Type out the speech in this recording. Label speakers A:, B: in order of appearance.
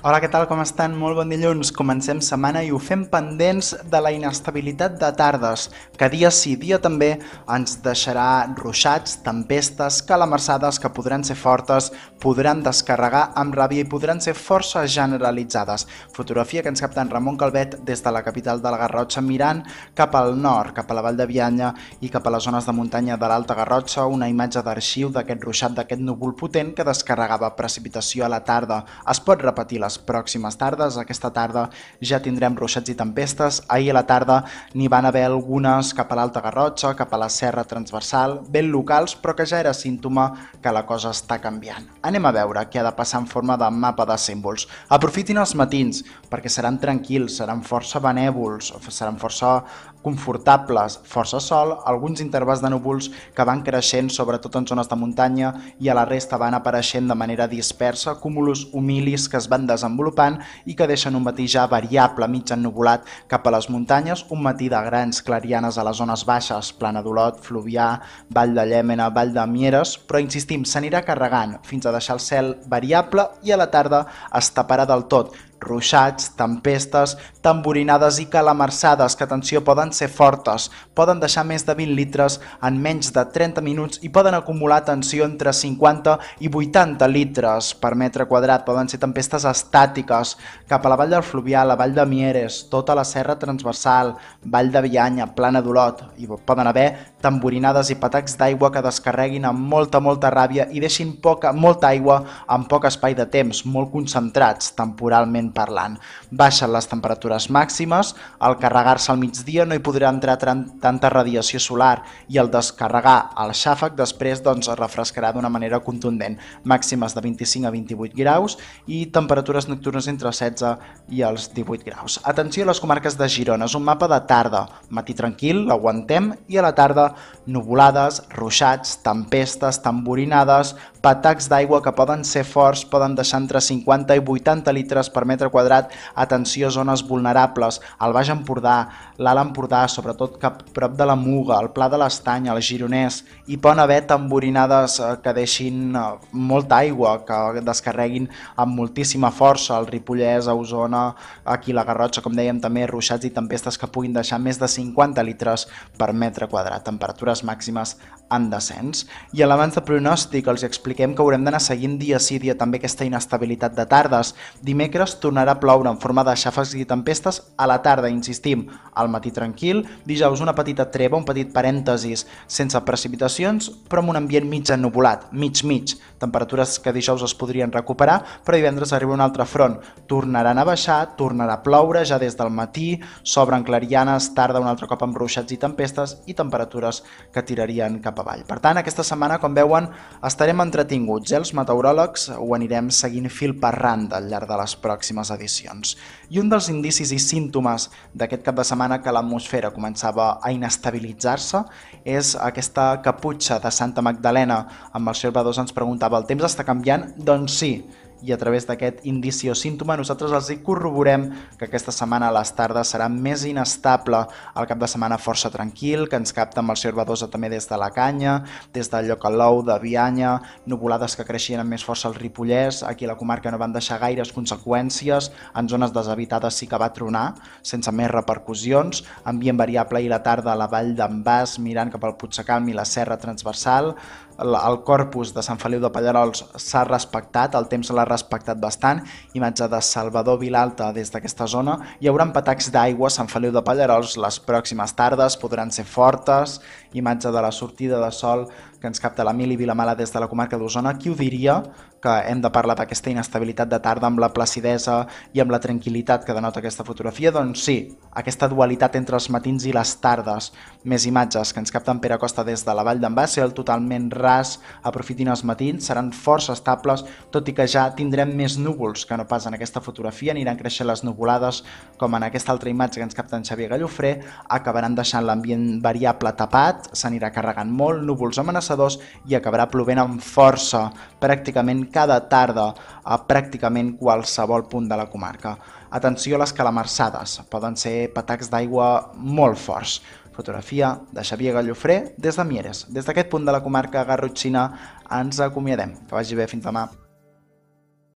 A: Hola, què tal, com estan? Molt bon dilluns. Comencem setmana i ho fem pendents de la inestabilitat de tardes, que dia sí, dia també ens deixarà ruixats, tempestes, calamarsades que podran ser fortes, podran descarregar amb ràbia i podran ser forces generalitzades. Fotografia que ens capta en Ramon Calvet des de la capital de la Garrotxa, mirant cap al nord, cap a la Vall de Bianya i cap a les zones de muntanya de l'Alta Garrotxa, una imatge d'arxiu d'aquest ruixat, d'aquest núvol potent que descarregava precipitació a la tarda. Es pot repetir la les pròximes tardes. Aquesta tarda ja tindrem ruixats i tempestes. Ahir a la tarda n'hi van haver algunes cap a l'Alta Garrotxa, cap a la Serra Transversal, ben locals, però que ja era símptoma que la cosa està canviant. Anem a veure què ha de passar en forma de mapa de símbols. Aprofitin els matins, perquè seran tranquils, seran força benèvols, seran força confortables, força sol, alguns intervals de núvols que van creixent sobretot en zones de muntanya i a la resta van apareixent de manera dispersa cúmulos humilis que es van desenvolupant i que deixen un matí ja variable mig ennubulat cap a les muntanyes, un matí de grans clarianes a les zones baixes, Plana d'Olot, Fluvià, Vall de Llémena, Vall de Mieres, però insistim, s'anirà carregant fins a deixar el cel variable i a la tarda es taparà del tot, ruixats, tempestes, tamborinades i calamarsades que, atenció, poden ser fortes, poden deixar més de 20 litres en menys de 30 minuts i poden acumular tensió entre 50 i 80 litres per metre quadrat. Poden ser tempestes estàtiques cap a la vall del Fluvià, la vall de Mieres, tota la serra transversal, vall de Vianya, plana d'Olot, i poden haver tamborinades i patacs d'aigua que descarreguin amb molta, molta ràbia i deixin poca, molta aigua en poc espai de temps, molt concentrats temporalment parlant. Baixen les temperatures màximes, al carregar-se al migdia no hi podrà entrar tanta radiació solar i al descarregar el xàfec després doncs, es refrescarà d'una manera contundent. Màximes de 25 a 28 graus i temperatures nocturnes entre 16 i els 18 graus. Atenció a les comarques de Girona, és un mapa de tarda, matí tranquil, l'aguantem i a la tarda Nuvolades, ruixats, tempestes, tamborinades, patacs d'aigua que poden ser forts, poden deixar entre 50 i 80 litres per metre quadrat. Atenció, zones vulnerables, al Baix Empordà, l'Alt Empordà, sobretot cap prop de la Muga, el Pla de l'Estany, el Gironès. i poden haver tamborinades eh, que deixin eh, molta aigua, que descarreguin amb moltíssima força al Ripollès, a Osona, aquí la Garrotxa, com dèiem també, ruixats i tempestes que puguin deixar més de 50 litres per metre quadrat. Temperatura máximas en descens. I a l'abans de pronòstic els expliquem que haurem d'anar seguint dia sí dia també aquesta inestabilitat de tardes. Dimecres tornarà a ploure en forma de xàfecs i tempestes a la tarda, insistim, al matí tranquil, dijous una petita treva, un petit parèntesis, sense precipitacions, però amb un ambient mig ennubulat, mig-mig. Temperatures que dijous es podrien recuperar, però divendres arriba un altre front. Tornaran a baixar, tornarà a ploure ja des del matí, s'obren clarianes, tarda un altre cop amb ruixats i tempestes i temperatures que tirarien cap avall. Per tant, aquesta setmana, com veuen, estarem entretinguts. Eh? Els meteoròlegs ho anirem seguint fil per randa al llarg de les pròximes edicions. I un dels indicis i símptomes d'aquest cap de setmana que l'atmosfera començava a inestabilitzar-se és aquesta caputxa de Santa Magdalena. Amb el seu Badós ens preguntava, el temps està canviant? Doncs sí, i a través d'aquest indici o símptoma nosaltres els hi corroborem que aquesta setmana a les tardes serà més inestable, al cap de setmana força tranquil, que ens capta amb els observadors també des de la canya, des de l'ou, de Bianya, nuvolades que creixien amb més força al Ripollès, aquí a la comarca no van deixar gaires conseqüències, en zones deshabitades sí que va tronar, sense més repercussions, ambient variable i la tarda a la vall d'en Bas, mirant cap al Puigsecalm i la serra transversal, el, el corpus de Sant Feliu de Pallarols s'ha respectat, el temps l'ha respectat bastant, imatge de Salvador Vilalta des d'aquesta zona, hi haurà patacs d'aigua a Sant Feliu de Pallarols les pròximes tardes, podran ser fortes, imatge de la sortida de sol que ens capta l'Emili Vilamala des de la comarca d'Osona, qui ho diria que hem de parlar d'aquesta inestabilitat de tarda amb la placidesa i amb la tranquil·litat que denota aquesta fotografia? Doncs sí, aquesta dualitat entre els matins i les tardes. Més imatges que ens capten Pere Costa des de la Vall d'en el totalment ras, aprofitin els matins, seran força estables, tot i que ja tindrem més núvols que no pas en aquesta fotografia, aniran creixent les nuvolades, com en aquesta altra imatge que ens capta en Xavier Gallofré, acabaran deixant l'ambient variable tapat, s'anirà carregant molt, núvols amenaçats escarransadors i acabarà plovent amb força pràcticament cada tarda a pràcticament qualsevol punt de la comarca. Atenció a les calamarsades, poden ser patacs d'aigua molt forts. Fotografia de Xavier Gallofré des de Mieres. Des d'aquest punt de la comarca garrotxina ens acomiadem. Que vagi bé, fins demà.